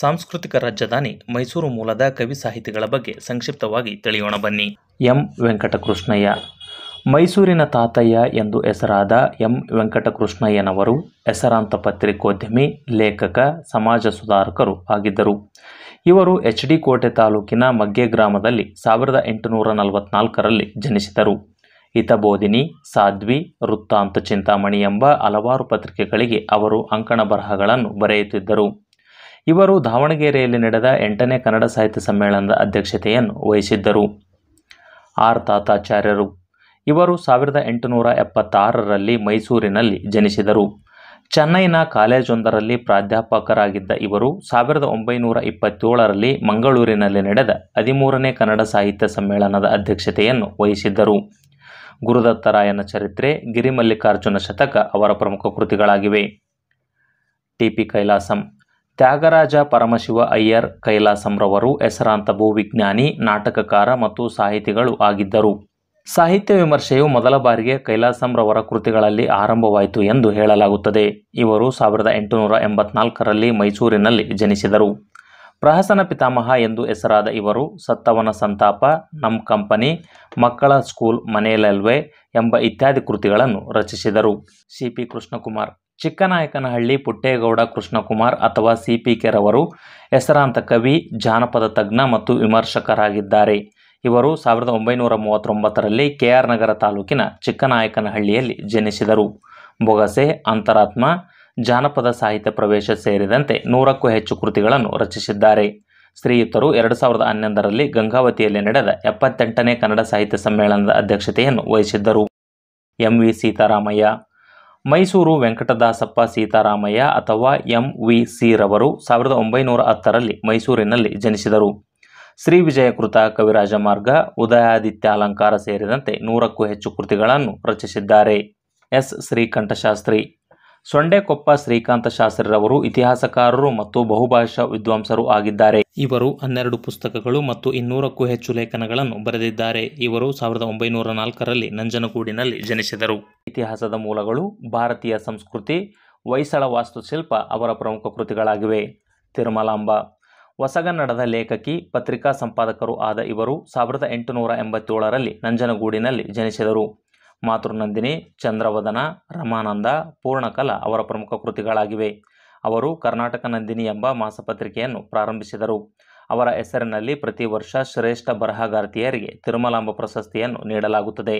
ಸಾಂಸ್ಕೃತಿಕ ರಾಜಧಾನಿ ಮೈಸೂರು ಮೂಲದ ಕವಿ ಸಾಹಿತಿಗಳ ಬಗ್ಗೆ ಸಂಕ್ಷಿಪ್ತವಾಗಿ ತಿಳಿಯೋಣ ಬನ್ನಿ ಎಂ ವೆಂಕಟಕೃಷ್ಣಯ್ಯ ಮೈಸೂರಿನ ತಾತಯ್ಯ ಎಂದು ಹೆಸರಾದ ಎಂ ವೆಂಕಟಕೃಷ್ಣಯ್ಯನವರು ಹೆಸರಾಂತ ಪತ್ರಿಕೋದ್ಯಮಿ ಲೇಖಕ ಸಮಾಜ ಸುಧಾರಕರು ಆಗಿದ್ದರು ಇವರು ಎಚ್ ಡಿ ಕೋಟೆ ತಾಲೂಕಿನ ಮಗ್ಗೆ ಗ್ರಾಮದಲ್ಲಿ ಸಾವಿರದ ಎಂಟುನೂರ ನಲವತ್ನಾಲ್ಕರಲ್ಲಿ ಜನಿಸಿದರು ಹಿತಬೋಧಿನಿ ಸಾಧ್ವಿ ವೃತ್ತಾಂತ ಚಿಂತಾಮಣಿ ಎಂಬ ಹಲವಾರು ಪತ್ರಿಕೆಗಳಿಗೆ ಅವರು ಅಂಕಣ ಬರಹಗಳನ್ನು ಬರೆಯುತ್ತಿದ್ದರು ಇವರು ದಾವಣಗೆರೆಯಲ್ಲಿ ನಡೆದ ಎಂಟನೇ ಕನ್ನಡ ಸಾಹಿತ್ಯ ಸಮ್ಮೇಳನದ ಅಧ್ಯಕ್ಷತೆಯನ್ನು ವಹಿಸಿದ್ದರು ಆರ್ ತಾತಾಚಾರ್ಯರು ಇವರು ಸಾವಿರದ ಎಂಟುನೂರ ಎಪ್ಪತ್ತಾರರಲ್ಲಿ ಮೈಸೂರಿನಲ್ಲಿ ಜನಿಸಿದರು ಚೆನ್ನೈನ ಕಾಲೇಜೊಂದರಲ್ಲಿ ಪ್ರಾಧ್ಯಾಪಕರಾಗಿದ್ದ ಇವರು ಸಾವಿರದ ಒಂಬೈನೂರ ಇಪ್ಪತ್ತೇಳರಲ್ಲಿ ಮಂಗಳೂರಿನಲ್ಲಿ ನಡೆದ ಹದಿಮೂರನೇ ಕನ್ನಡ ಸಾಹಿತ್ಯ ಸಮ್ಮೇಳನದ ಅಧ್ಯಕ್ಷತೆಯನ್ನು ವಹಿಸಿದ್ದರು ಗುರುದತ್ತರಾಯನ ಚರಿತ್ರೆ ಗಿರಿಮಲ್ಲಿಕಾರ್ಜುನ ಶತಕ ಅವರ ಪ್ರಮುಖ ಕೃತಿಗಳಾಗಿವೆ ಟಿ ಪಿ ಕೈಲಾಸಂ ತ್ಯಾಗರಾಜ ಪರಮಶಿವ ಅಯ್ಯರ್ ಕೈಲಾಸಂರವರು ಹೆಸರಾಂತ ಭೂವಿಜ್ಞಾನಿ ನಾಟಕಕಾರ ಮತ್ತು ಸಾಹಿತಿಗಳು ಆಗಿದ್ದರು ಸಾಹಿತ್ಯ ವಿಮರ್ಶೆಯು ಮೊದಲ ಬಾರಿಗೆ ಕೈಲಾಸಂರವರ ಕೃತಿಗಳಲ್ಲಿ ಆರಂಭವಾಯಿತು ಎಂದು ಹೇಳಲಾಗುತ್ತದೆ ಇವರು ಸಾವಿರದ ಎಂಟುನೂರ ಎಂಬತ್ನಾಲ್ಕರಲ್ಲಿ ಮೈಸೂರಿನಲ್ಲಿ ಜನಿಸಿದರು ಪ್ರಹಸನ ಪಿತಾಮಹ ಎಂದು ಹೆಸರಾದ ಇವರು ಸತ್ತವನ ಸಂತಾಪ ನಮ್ಮ ಕಂಪನಿ ಮಕ್ಕಳ ಸ್ಕೂಲ್ ಮನೆಯಲ್ಲವೇ ಎಂಬ ಇತ್ಯಾದಿ ಕೃತಿಗಳನ್ನು ರಚಿಸಿದರು ಸಿ ಪಿ ಕೃಷ್ಣಕುಮಾರ್ ಚಿಕ್ಕನಾಯಕನಹಳ್ಳಿ ಪುಟ್ಟೇಗೌಡ ಕೃಷ್ಣಕುಮಾರ್ ಅಥವಾ ಸಿ ಪಿ ಕೆರವರು ಹೆಸರಾಂತ ಕವಿ ಜಾನಪದ ತಜ್ಞ ಮತ್ತು ವಿಮರ್ಶಕರಾಗಿದ್ದಾರೆ ಇವರು ಸಾವಿರದ ಒಂಬೈನೂರ ಮೂವತ್ತೊಂಬತ್ತರಲ್ಲಿ ಕೆ ಆರ್ ನಗರ ತಾಲೂಕಿನ ಚಿಕ್ಕನಾಯಕನಹಳ್ಳಿಯಲ್ಲಿ ಜನಿಸಿದರು ಬೊಗಸೆ ಅಂತರಾತ್ಮ ಜಾನಪದ ಸಾಹಿತ್ಯ ಪ್ರವೇಶ ಸೇರಿದಂತೆ ನೂರಕ್ಕೂ ಹೆಚ್ಚು ಕೃತಿಗಳನ್ನು ರಚಿಸಿದ್ದಾರೆ ಶ್ರೀಯುತರು ಎರಡು ಸಾವಿರದ ಹನ್ನೊಂದರಲ್ಲಿ ಗಂಗಾವತಿಯಲ್ಲಿ ನಡೆದ ಎಪ್ಪತ್ತೆಂಟನೇ ಕನ್ನಡ ಸಾಹಿತ್ಯ ಸಮ್ಮೇಳನದ ಅಧ್ಯಕ್ಷತೆಯನ್ನು ವಹಿಸಿದ್ದರು ಎಂ ವಿ ಸೀತಾರಾಮಯ್ಯ ಮೈಸೂರು ವೆಂಕಟದಾಸಪ್ಪ ಸೀತಾರಾಮಯ್ಯ ಅಥವಾ ಎಂ ವಿ ಸಿ ರವರು ಸಾವಿರದ ಒಂಬೈನೂರ ಹತ್ತರಲ್ಲಿ ಮೈಸೂರಿನಲ್ಲಿ ಜನಿಸಿದರು ಶ್ರೀ ವಿಜಯಕೃತ ಕವಿರಾಜ ಮಾರ್ಗ ಅಲಂಕಾರ ಸೇರಿದಂತೆ ನೂರಕ್ಕೂ ಹೆಚ್ಚು ಕೃತಿಗಳನ್ನು ರಚಿಸಿದ್ದಾರೆ ಎಸ್ ಶ್ರೀಕಂಠಶಾಸ್ತ್ರಿ ಸೊಂಡೆಕೊಪ್ಪ ಶ್ರೀಕಾಂತ ಶಾಸ್ತ್ರಿರವರು ಇತಿಹಾಸಕಾರರು ಮತ್ತು ಬಹುಭಾಷಾ ವಿದ್ವಾಂಸರು ಆಗಿದ್ದಾರೆ ಇವರು ಹನ್ನೆರಡು ಪುಸ್ತಕಗಳು ಮತ್ತು ಇನ್ನೂರಕ್ಕೂ ಹೆಚ್ಚು ಲೇಖನಗಳನ್ನು ಬರೆದಿದ್ದಾರೆ ಇವರು ಸಾವಿರದ ಒಂಬೈನೂರ ನಾಲ್ಕರಲ್ಲಿ ನಂಜನಗೂಡಿನಲ್ಲಿ ಜನಿಸಿದರು ಇತಿಹಾಸದ ಮೂಲಗಳು ಭಾರತೀಯ ಸಂಸ್ಕೃತಿ ಹೊಯ್ಸಳ ವಾಸ್ತುಶಿಲ್ಪ ಅವರ ಪ್ರಮುಖ ಕೃತಿಗಳಾಗಿವೆ ತಿರುಮಲಾಂಬ ಹೊಸಗನ್ನಡದ ಲೇಖಕಿ ಪತ್ರಿಕಾ ಸಂಪಾದಕರು ಆದ ಇವರು ಸಾವಿರದ ಎಂಟುನೂರ ಎಂಬತ್ತೇಳರಲ್ಲಿ ನಂಜನಗೂಡಿನಲ್ಲಿ ಜನಿಸಿದರು ಮಾತೃನಂದಿನಿ ಚಂದ್ರವದನ ರಮಾನಂದ ಪೂರ್ಣಕಲ ಅವರ ಪ್ರಮುಖ ಕೃತಿಗಳಾಗಿವೆ ಅವರು ಕರ್ನಾಟಕ ನಂದಿನಿ ಎಂಬ ಮಾಸಪತ್ರಿಕೆಯನ್ನು ಪ್ರಾರಂಭಿಸಿದರು ಅವರ ಹೆಸರಿನಲ್ಲಿ ಪ್ರತಿ ವರ್ಷ ಶ್ರೇಷ್ಠ ಬರಹಗಾರ್ತಿಯರಿಗೆ ತಿರುಮಲಾಂಬ ಪ್ರಶಸ್ತಿಯನ್ನು ನೀಡಲಾಗುತ್ತದೆ